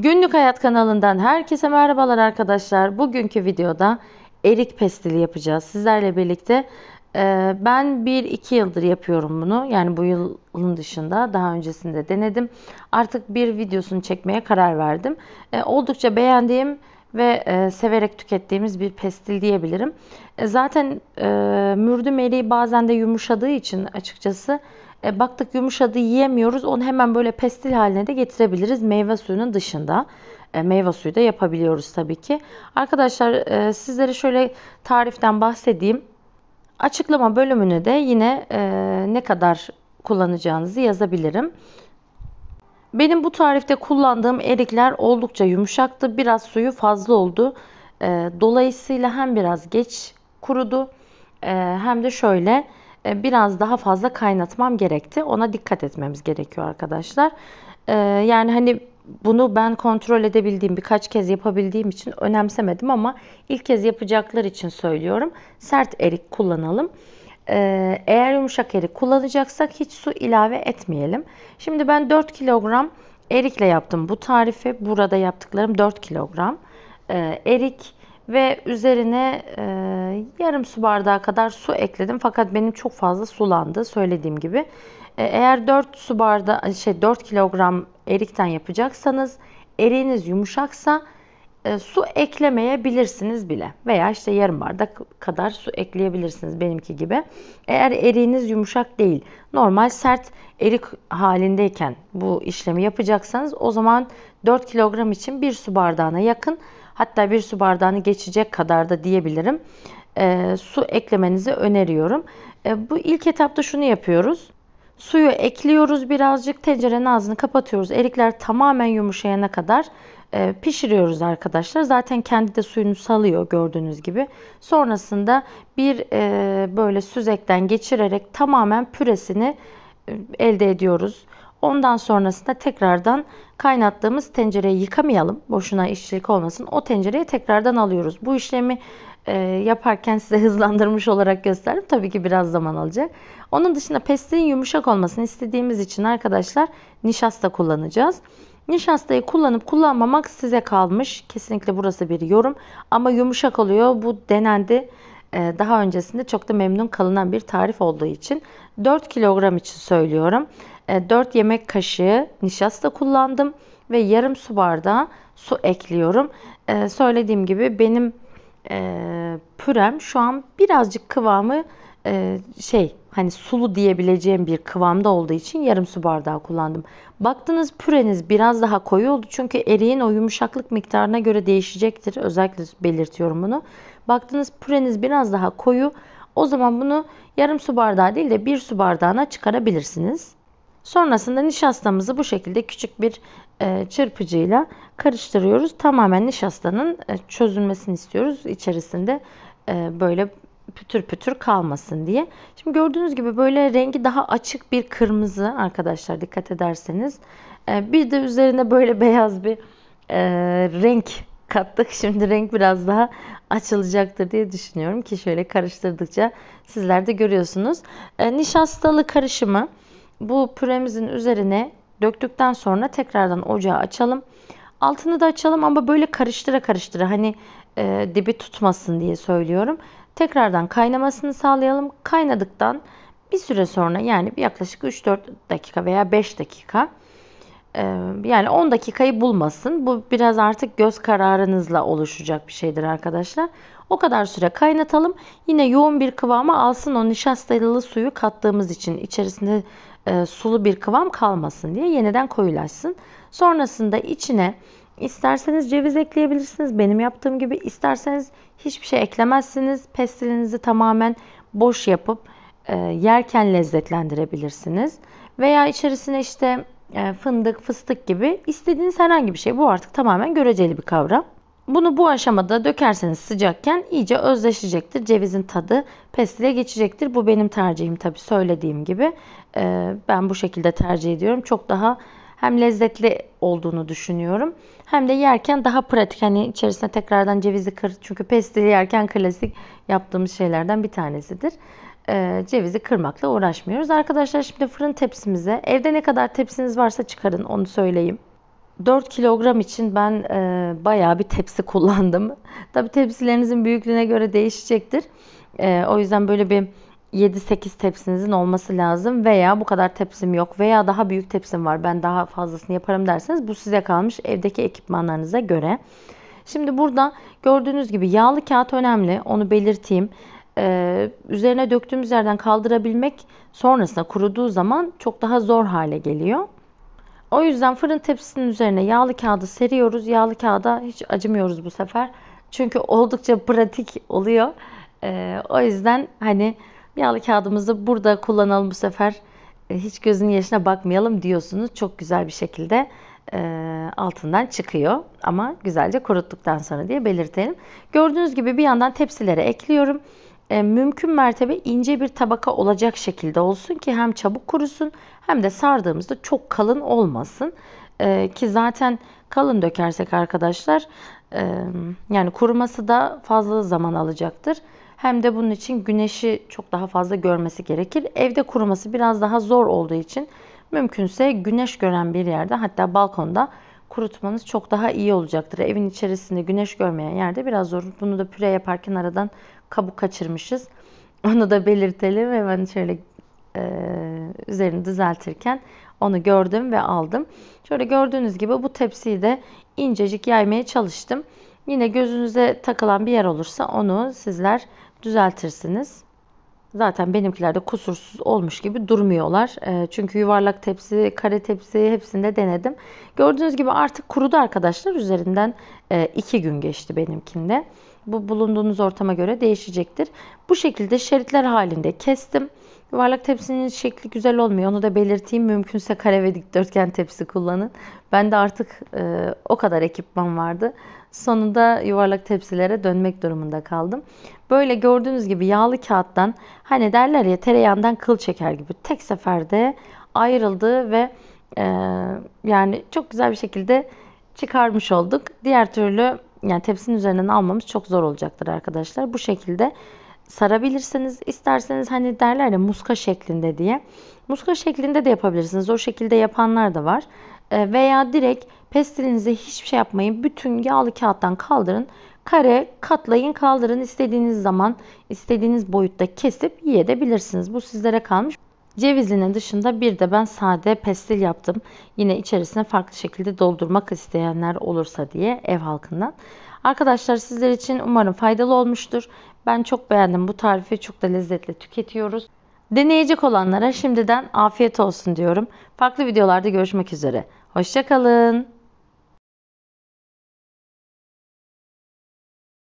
Günlük Hayat kanalından herkese merhabalar arkadaşlar. Bugünkü videoda erik pestili yapacağız. Sizlerle birlikte ee, ben 1-2 yıldır yapıyorum bunu. Yani bu yılın dışında daha öncesinde denedim. Artık bir videosunu çekmeye karar verdim. Ee, oldukça beğendiğim ve e, severek tükettiğimiz bir pestil diyebilirim. E, zaten e, mürdüm eriği bazen de yumuşadığı için açıkçası e, baktık yumuşadı yiyemiyoruz. Onu hemen böyle pestil haline de getirebiliriz meyve suyunun dışında. E, meyve suyu da yapabiliyoruz tabii ki. Arkadaşlar e, sizlere şöyle tariften bahsedeyim. Açıklama bölümünü de yine e, ne kadar kullanacağınızı yazabilirim. Benim bu tarifte kullandığım erikler oldukça yumuşaktı. Biraz suyu fazla oldu. E, dolayısıyla hem biraz geç kurudu e, hem de şöyle e, biraz daha fazla kaynatmam gerekti. Ona dikkat etmemiz gerekiyor arkadaşlar. E, yani hani bunu ben kontrol edebildiğim birkaç kez yapabildiğim için önemsemedim ama ilk kez yapacaklar için söylüyorum. Sert erik kullanalım. E, eğer yumuşak erik kullanacaksak hiç su ilave etmeyelim. Şimdi ben 4 kilogram erikle yaptım bu tarifi. Burada yaptıklarım 4 kilogram erik ve üzerine ee, yarım su bardağı kadar su ekledim fakat benim çok fazla sulandı söylediğim gibi. Ee, eğer 4 su bardağı şey 4 kilogram erikten yapacaksanız eriğiniz yumuşaksa e, su eklemeyebilirsiniz bile veya işte yarım bardak kadar su ekleyebilirsiniz benimki gibi. Eğer eriğiniz yumuşak değil, normal sert erik halindeyken bu işlemi yapacaksanız o zaman 4 kilogram için 1 su bardağına yakın hatta 1 su bardağını geçecek kadar da diyebilirim e, su eklemenizi öneriyorum. E, bu ilk etapta şunu yapıyoruz. Suyu ekliyoruz birazcık tencerenin ağzını kapatıyoruz. Erikler tamamen yumuşayana kadar e, pişiriyoruz arkadaşlar. Zaten kendi de suyunu salıyor gördüğünüz gibi. Sonrasında bir e, böyle süzekten geçirerek tamamen püresini e, elde ediyoruz. Ondan sonrasında tekrardan kaynattığımız tencereyi yıkamayalım. Boşuna işçilik olmasın. O tencereyi tekrardan alıyoruz. Bu işlemi e, yaparken size hızlandırmış olarak gösterdim. Tabii ki biraz zaman alacak. Onun dışında pestilin yumuşak olmasını istediğimiz için arkadaşlar nişasta kullanacağız. Nişastayı kullanıp kullanmamak size kalmış. Kesinlikle burası bir yorum. Ama yumuşak oluyor. Bu denendi. E, daha öncesinde çok da memnun kalınan bir tarif olduğu için 4 kilogram için söylüyorum. 4 e, yemek kaşığı nişasta kullandım ve yarım su bardağı su ekliyorum. söylediğim gibi benim e, pürem şu an birazcık kıvamı e, şey hani sulu diyebileceğim bir kıvamda olduğu için yarım su bardağı kullandım. Baktınız püreniz biraz daha koyu oldu çünkü eriğin o yumuşaklık miktarına göre değişecektir. Özellikle belirtiyorum bunu. Baktınız püreniz biraz daha koyu. O zaman bunu yarım su bardağı değil de bir su bardağına çıkarabilirsiniz. Sonrasında nişastamızı bu şekilde küçük bir e, çırpıcıyla karıştırıyoruz. Tamamen nişastanın e, çözülmesini istiyoruz. İçerisinde e, böyle pütür pütür kalmasın diye. Şimdi gördüğünüz gibi böyle rengi daha açık bir kırmızı arkadaşlar dikkat ederseniz. Bir de üzerine böyle beyaz bir renk kattık. Şimdi renk biraz daha açılacaktır diye düşünüyorum ki şöyle karıştırdıkça sizler de görüyorsunuz. Nişastalı karışımı bu püremizin üzerine döktükten sonra tekrardan ocağı açalım. Altını da açalım ama böyle karıştıra karıştıra hani e, dibi tutmasın diye söylüyorum. Tekrardan kaynamasını sağlayalım. Kaynadıktan bir süre sonra yani yaklaşık 3-4 dakika veya 5 dakika yani 10 dakikayı bulmasın. Bu biraz artık göz kararınızla oluşacak bir şeydir arkadaşlar. O kadar süre kaynatalım. Yine yoğun bir kıvama alsın o nişastalı suyu kattığımız için içerisinde e, sulu bir kıvam kalmasın diye yeniden koyulaşsın. Sonrasında içine isterseniz ceviz ekleyebilirsiniz. Benim yaptığım gibi isterseniz hiçbir şey eklemezsiniz. Pestilinizi tamamen boş yapıp e, yerken lezzetlendirebilirsiniz. Veya içerisine işte e, fındık, fıstık gibi istediğiniz herhangi bir şey. Bu artık tamamen göreceli bir kavram. Bunu bu aşamada dökerseniz sıcakken iyice özleşecektir. Cevizin tadı pestile geçecektir. Bu benim tercihim tabii söylediğim gibi. E, ben bu şekilde tercih ediyorum. Çok daha hem lezzetli olduğunu düşünüyorum. Hem de yerken daha pratik. Hani içerisine tekrardan cevizi kır. Çünkü pestili yerken klasik yaptığımız şeylerden bir tanesidir e, cevizi kırmakla uğraşmıyoruz. Arkadaşlar şimdi fırın tepsimize evde ne kadar tepsiniz varsa çıkarın onu söyleyeyim. 4 kilogram için ben e, bayağı bir tepsi kullandım. Tabi tepsilerinizin büyüklüğüne göre değişecektir. E, o yüzden böyle bir 7-8 tepsinizin olması lazım veya bu kadar tepsim yok veya daha büyük tepsim var ben daha fazlasını yaparım derseniz bu size kalmış evdeki ekipmanlarınıza göre. Şimdi burada gördüğünüz gibi yağlı kağıt önemli onu belirteyim e, üzerine döktüğümüz yerden kaldırabilmek sonrasında kuruduğu zaman çok daha zor hale geliyor. O yüzden fırın tepsisinin üzerine yağlı kağıdı seriyoruz. Yağlı kağıda hiç acımıyoruz bu sefer. Çünkü oldukça pratik oluyor. E, o yüzden hani yağlı kağıdımızı burada kullanalım bu sefer. E, hiç gözünün yaşına bakmayalım diyorsunuz. Çok güzel bir şekilde e, altından çıkıyor. Ama güzelce kuruttuktan sonra diye belirtelim. Gördüğünüz gibi bir yandan tepsilere ekliyorum e, mümkün mertebe ince bir tabaka olacak şekilde olsun ki hem çabuk kurusun hem de sardığımızda çok kalın olmasın. E, ki zaten kalın dökersek arkadaşlar e, yani kuruması da fazla zaman alacaktır. Hem de bunun için güneşi çok daha fazla görmesi gerekir. Evde kuruması biraz daha zor olduğu için mümkünse güneş gören bir yerde hatta balkonda kurutmanız çok daha iyi olacaktır. Evin içerisinde güneş görmeyen yerde biraz zor. Bunu da püre yaparken aradan kabuk kaçırmışız. Onu da belirtelim. ve ben şöyle e, üzerini düzeltirken onu gördüm ve aldım. Şöyle gördüğünüz gibi bu tepsiyi de incecik yaymaya çalıştım. Yine gözünüze takılan bir yer olursa onu sizler düzeltirsiniz. Zaten benimkiler de kusursuz olmuş gibi durmuyorlar. Ee, çünkü yuvarlak tepsi, kare tepsi hepsinde denedim. Gördüğünüz gibi artık kurudu arkadaşlar. Üzerinden 2 e, gün geçti benimkinde. Bu bulunduğunuz ortama göre değişecektir. Bu şekilde şeritler halinde kestim. Yuvarlak tepsinin şekli güzel olmuyor. Onu da belirteyim. Mümkünse kare ve dikdörtgen tepsi kullanın. Ben de artık e, o kadar ekipman vardı. Sonunda yuvarlak tepsilere dönmek durumunda kaldım. Böyle gördüğünüz gibi yağlı kağıttan hani derler ya tereyağından kıl çeker gibi tek seferde ayrıldı ve e, yani çok güzel bir şekilde çıkarmış olduk. Diğer türlü yani tepsinin üzerinden almamız çok zor olacaktır arkadaşlar. Bu şekilde sarabilirsiniz. İsterseniz hani derler ya muska şeklinde diye. Muska şeklinde de yapabilirsiniz. O şekilde yapanlar da var. E, veya direkt pestilinize hiçbir şey yapmayın. Bütün yağlı kağıttan kaldırın. Kare katlayın kaldırın. istediğiniz zaman istediğiniz boyutta kesip yiyebilirsiniz. Bu sizlere kalmış. Cevizlinin dışında bir de ben sade pestil yaptım. Yine içerisine farklı şekilde doldurmak isteyenler olursa diye ev halkından. Arkadaşlar sizler için umarım faydalı olmuştur. Ben çok beğendim bu tarifi çok da lezzetli tüketiyoruz. Deneyecek olanlara şimdiden afiyet olsun diyorum. Farklı videolarda görüşmek üzere. Hoşçakalın.